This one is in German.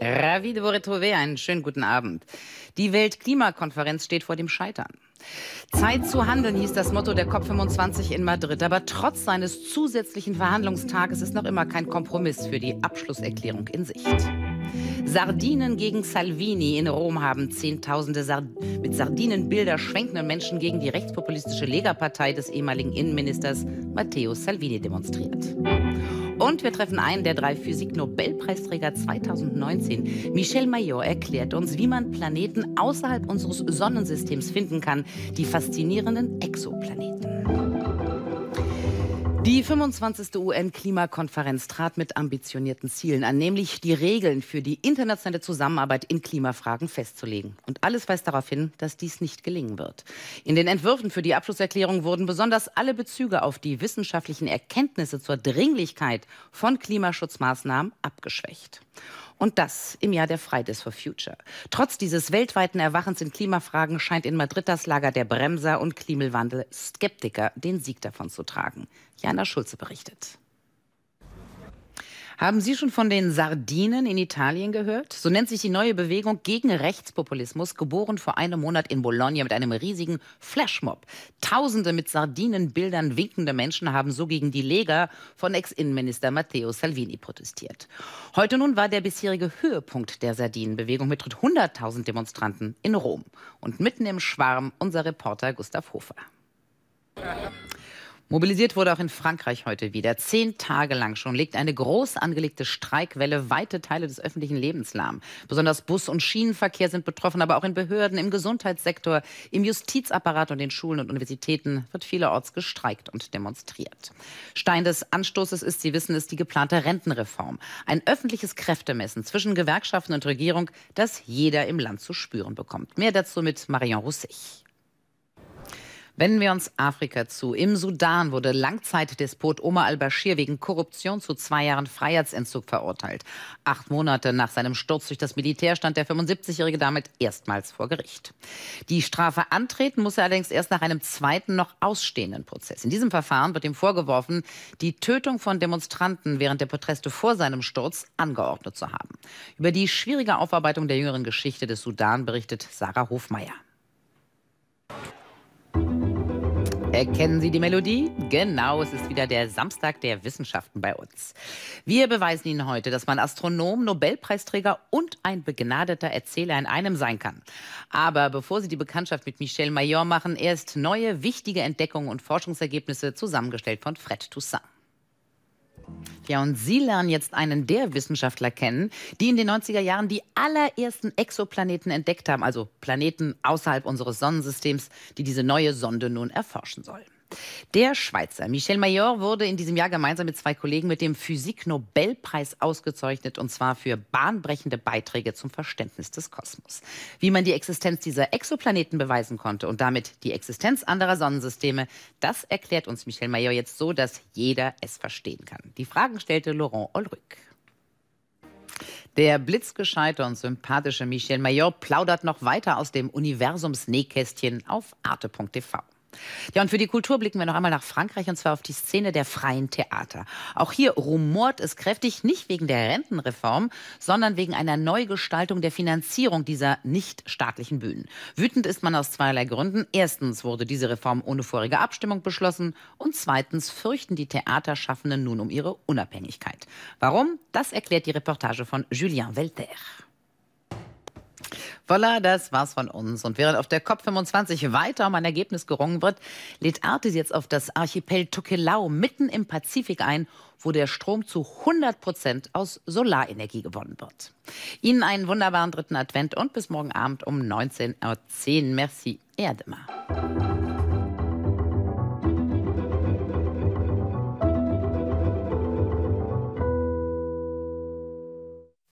Ravi de vous retrouver, einen schönen guten Abend. Die Weltklimakonferenz steht vor dem Scheitern. Zeit zu handeln hieß das Motto der COP25 in Madrid. Aber trotz seines zusätzlichen Verhandlungstages ist noch immer kein Kompromiss für die Abschlusserklärung in Sicht. Sardinen gegen Salvini. In Rom haben Zehntausende Sard mit Sardinenbilder schwenkenden Menschen gegen die rechtspopulistische Lega-Partei des ehemaligen Innenministers Matteo Salvini demonstriert. Und wir treffen einen der drei Physik-Nobelpreisträger 2019. Michel Mayor erklärt uns, wie man Planeten außerhalb unseres Sonnensystems finden kann, die faszinierenden Exoplaneten. Die 25. UN-Klimakonferenz trat mit ambitionierten Zielen an, nämlich die Regeln für die internationale Zusammenarbeit in Klimafragen festzulegen. Und alles weist darauf hin, dass dies nicht gelingen wird. In den Entwürfen für die Abschlusserklärung wurden besonders alle Bezüge auf die wissenschaftlichen Erkenntnisse zur Dringlichkeit von Klimaschutzmaßnahmen abgeschwächt. Und das im Jahr der Fridays for Future. Trotz dieses weltweiten Erwachens in Klimafragen scheint in Madrid das Lager der Bremser und Klimawandel-Skeptiker den Sieg davon zu tragen. Jana Schulze berichtet. Haben Sie schon von den Sardinen in Italien gehört? So nennt sich die neue Bewegung gegen Rechtspopulismus, geboren vor einem Monat in Bologna mit einem riesigen Flashmob. Tausende mit Sardinenbildern winkende Menschen haben so gegen die Lega von Ex-Innenminister Matteo Salvini protestiert. Heute nun war der bisherige Höhepunkt der Sardinenbewegung mit rund 100.000 Demonstranten in Rom. Und mitten im Schwarm unser Reporter Gustav Hofer. Mobilisiert wurde auch in Frankreich heute wieder. Zehn Tage lang schon legt eine groß angelegte Streikwelle weite Teile des öffentlichen Lebens lahm. Besonders Bus- und Schienenverkehr sind betroffen, aber auch in Behörden, im Gesundheitssektor, im Justizapparat und in Schulen und Universitäten wird vielerorts gestreikt und demonstriert. Stein des Anstoßes ist, Sie wissen es, die geplante Rentenreform. Ein öffentliches Kräftemessen zwischen Gewerkschaften und Regierung, das jeder im Land zu spüren bekommt. Mehr dazu mit Marion Roussich. Wenden wir uns Afrika zu. Im Sudan wurde Langzeitdespot Omar al-Bashir wegen Korruption zu zwei Jahren Freiheitsentzug verurteilt. Acht Monate nach seinem Sturz durch das Militär stand der 75-Jährige damit erstmals vor Gericht. Die Strafe antreten muss er allerdings erst nach einem zweiten, noch ausstehenden Prozess. In diesem Verfahren wird ihm vorgeworfen, die Tötung von Demonstranten während der Proteste vor seinem Sturz angeordnet zu haben. Über die schwierige Aufarbeitung der jüngeren Geschichte des Sudan berichtet Sarah Hofmeier. Erkennen Sie die Melodie? Genau, es ist wieder der Samstag der Wissenschaften bei uns. Wir beweisen Ihnen heute, dass man Astronom, Nobelpreisträger und ein begnadeter Erzähler in einem sein kann. Aber bevor Sie die Bekanntschaft mit Michel Major machen, erst neue wichtige Entdeckungen und Forschungsergebnisse zusammengestellt von Fred Toussaint. Ja, und Sie lernen jetzt einen der Wissenschaftler kennen, die in den 90er Jahren die allerersten Exoplaneten entdeckt haben, also Planeten außerhalb unseres Sonnensystems, die diese neue Sonde nun erforschen soll. Der Schweizer Michel Mayor wurde in diesem Jahr gemeinsam mit zwei Kollegen mit dem Physik-Nobelpreis ausgezeichnet und zwar für bahnbrechende Beiträge zum Verständnis des Kosmos. Wie man die Existenz dieser Exoplaneten beweisen konnte und damit die Existenz anderer Sonnensysteme, das erklärt uns Michel Mayor jetzt so, dass jeder es verstehen kann. Die Fragen stellte Laurent Olrück. Der blitzgescheite und sympathische Michel Mayor plaudert noch weiter aus dem Universumsnähkästchen auf arte.tv. Ja, und für die Kultur blicken wir noch einmal nach Frankreich und zwar auf die Szene der freien Theater. Auch hier rumort es kräftig, nicht wegen der Rentenreform, sondern wegen einer Neugestaltung der Finanzierung dieser nichtstaatlichen Bühnen. Wütend ist man aus zweierlei Gründen. Erstens wurde diese Reform ohne vorige Abstimmung beschlossen und zweitens fürchten die Theaterschaffenden nun um ihre Unabhängigkeit. Warum? Das erklärt die Reportage von Julien Velter. Voila, das war's von uns. Und während auf der COP25 weiter um ein Ergebnis gerungen wird, lädt Artis jetzt auf das Archipel Tokelau mitten im Pazifik ein, wo der Strom zu 100 Prozent aus Solarenergie gewonnen wird. Ihnen einen wunderbaren dritten Advent und bis morgen Abend um 19.10 Uhr. Merci, Erdemar.